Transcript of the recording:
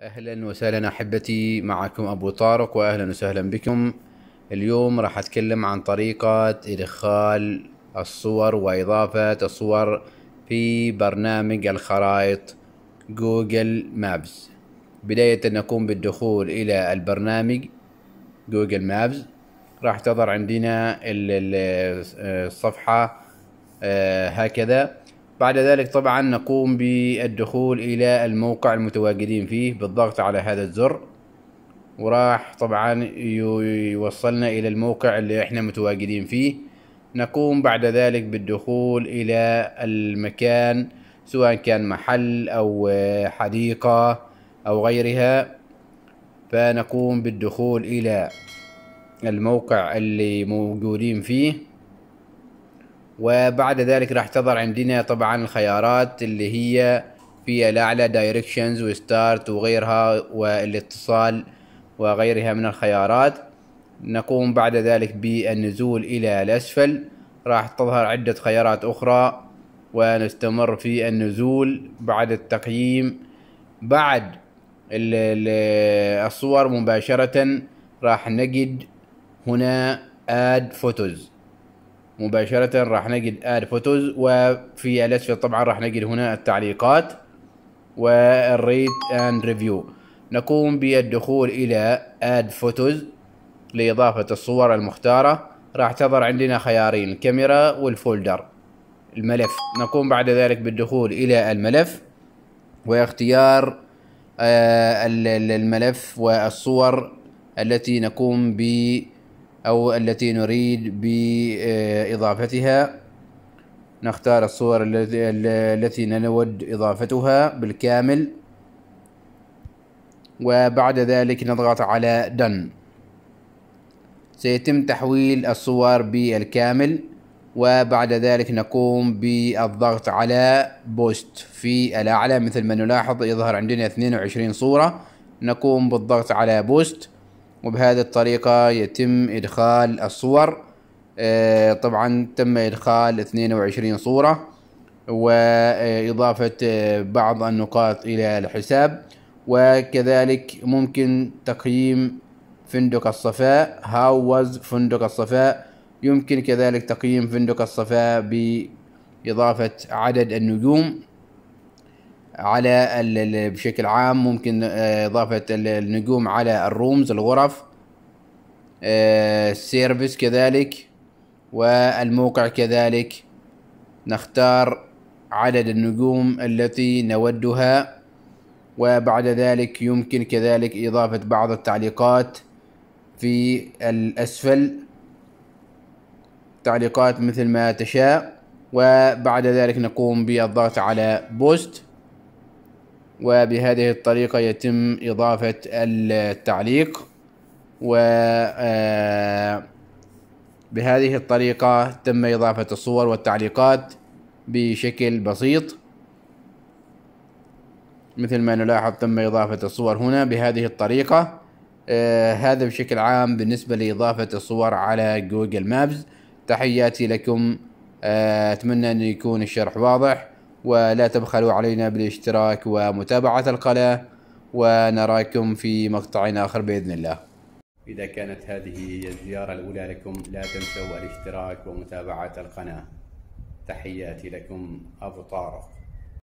اهلا وسهلا احبتي معكم ابو طارق واهلا وسهلا بكم اليوم راح اتكلم عن طريقة ادخال الصور واضافة الصور في برنامج الخرائط جوجل مابس بداية نقوم بالدخول الى البرنامج جوجل مابس راح تظهر عندنا الصفحة آه، هكذا بعد ذلك طبعا نقوم بالدخول إلى الموقع المتواجدين فيه بالضغط على هذا الزر وراح طبعا يوصلنا إلى الموقع اللي احنا متواجدين فيه نقوم بعد ذلك بالدخول إلى المكان سواء كان محل أو حديقة أو غيرها فنقوم بالدخول إلى الموقع اللي موجودين فيه وبعد ذلك راح تظهر عندنا طبعا الخيارات اللي هي في الاعلى دايركشنز وستارت وغيرها والاتصال وغيرها من الخيارات نقوم بعد ذلك بالنزول الى الاسفل راح تظهر عدة خيارات اخرى ونستمر في النزول بعد التقييم بعد الصور مباشرة راح نجد هنا اد فوتوز مباشرة راح نجد اد فوتوز وفي الاسفل طبعا راح نجد هنا التعليقات والريت اند ريفيو نقوم بالدخول الى اد فوتوز لاضافة الصور المختارة راح تظهر عندنا خيارين الكاميرا والفولدر الملف نقوم بعد ذلك بالدخول الى الملف واختيار آه، الملف والصور التي نقوم ب أو التي نريد بإضافتها نختار الصور التي نود إضافتها بالكامل وبعد ذلك نضغط على Done سيتم تحويل الصور بالكامل وبعد ذلك نقوم بالضغط على بوست في الأعلى مثل ما نلاحظ يظهر عندنا 22 صورة نقوم بالضغط على بوست وبهذه الطريقة يتم إدخال الصور آه، طبعا تم إدخال 22 صورة وإضافة آه، بعض النقاط إلى الحساب وكذلك ممكن تقييم فندق الصفاء هاوز فندق الصفاء يمكن كذلك تقييم فندق الصفاء بإضافة عدد النجوم على بشكل عام ممكن آه، اضافه النجوم على الرومز الغرف آه، السيرفيس كذلك والموقع كذلك نختار عدد النجوم التي نودها وبعد ذلك يمكن كذلك إضافة بعض التعليقات في الأسفل تعليقات مثل ما تشاء وبعد ذلك نقوم بالضغط على بوست وبهذه الطريقة يتم إضافة التعليق و آه، بهذه الطريقة تم إضافة الصور والتعليقات بشكل بسيط مثل ما نلاحظ تم إضافة الصور هنا بهذه الطريقة آه، هذا بشكل عام بالنسبة لإضافة الصور على جوجل مابز تحياتي لكم آه، أتمنى أن يكون الشرح واضح ولا تبخلوا علينا بالاشتراك ومتابعة القناة ونراكم في مقطع آخر بإذن الله إذا كانت هذه هي الزيارة الأولى لكم لا تنسوا الاشتراك ومتابعة القناة تحياتي لكم أبو طارق